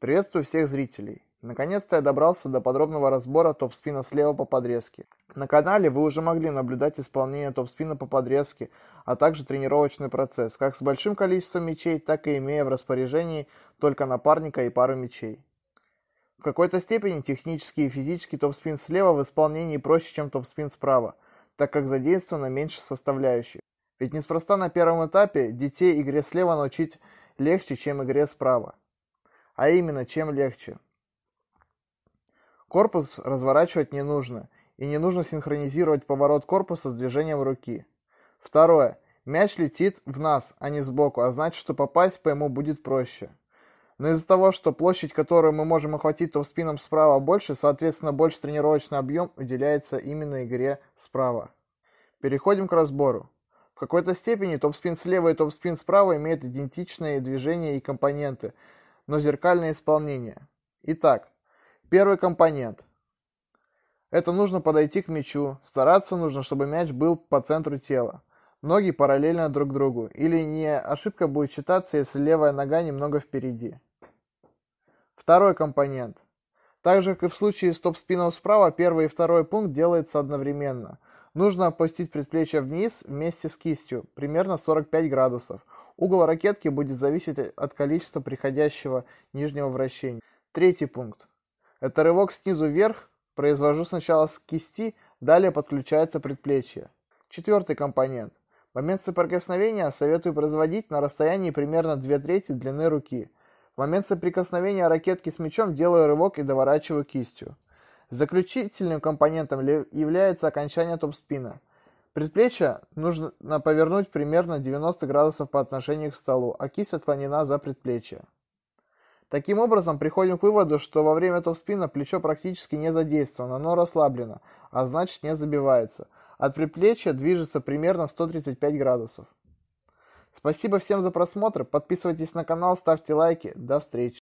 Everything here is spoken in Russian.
Приветствую всех зрителей. Наконец-то я добрался до подробного разбора топ-спина слева по подрезке. На канале вы уже могли наблюдать исполнение топ-спина по подрезке, а также тренировочный процесс, как с большим количеством мечей, так и имея в распоряжении только напарника и пару мечей. В какой-то степени технический и физический топ-спин слева в исполнении проще, чем топ-спин справа, так как задействовано меньше составляющих. Ведь неспроста на первом этапе детей игре слева научить легче, чем игре справа а именно чем легче. Корпус разворачивать не нужно, и не нужно синхронизировать поворот корпуса с движением руки. Второе. Мяч летит в нас, а не сбоку, а значит, что попасть по ему будет проще. Но из-за того, что площадь, которую мы можем охватить топ-спином справа больше, соответственно, больше тренировочный объем уделяется именно игре справа. Переходим к разбору. В какой-то степени топ-спин слева и топ-спин справа имеют идентичные движения и компоненты – но зеркальное исполнение. Итак, первый компонент. Это нужно подойти к мячу. Стараться нужно, чтобы мяч был по центру тела. Ноги параллельно друг другу. Или не ошибка будет считаться, если левая нога немного впереди. Второй компонент. Так же, как и в случае с топ-спином справа, первый и второй пункт делается одновременно. Нужно опустить предплечье вниз вместе с кистью, примерно 45 градусов – Угол ракетки будет зависеть от количества приходящего нижнего вращения. Третий пункт. Это рывок снизу вверх, произвожу сначала с кисти, далее подключается предплечье. Четвертый компонент. Момент соприкосновения советую производить на расстоянии примерно 2 трети длины руки. В момент соприкосновения ракетки с мячом делаю рывок и доворачиваю кистью. Заключительным компонентом является окончание топспина – Предплечье нужно повернуть примерно 90 градусов по отношению к столу, а кисть отклонена за предплечье. Таким образом, приходим к выводу, что во время топ-спина плечо практически не задействовано, оно расслаблено, а значит не забивается. От предплечья движется примерно 135 градусов. Спасибо всем за просмотр, подписывайтесь на канал, ставьте лайки, до встречи.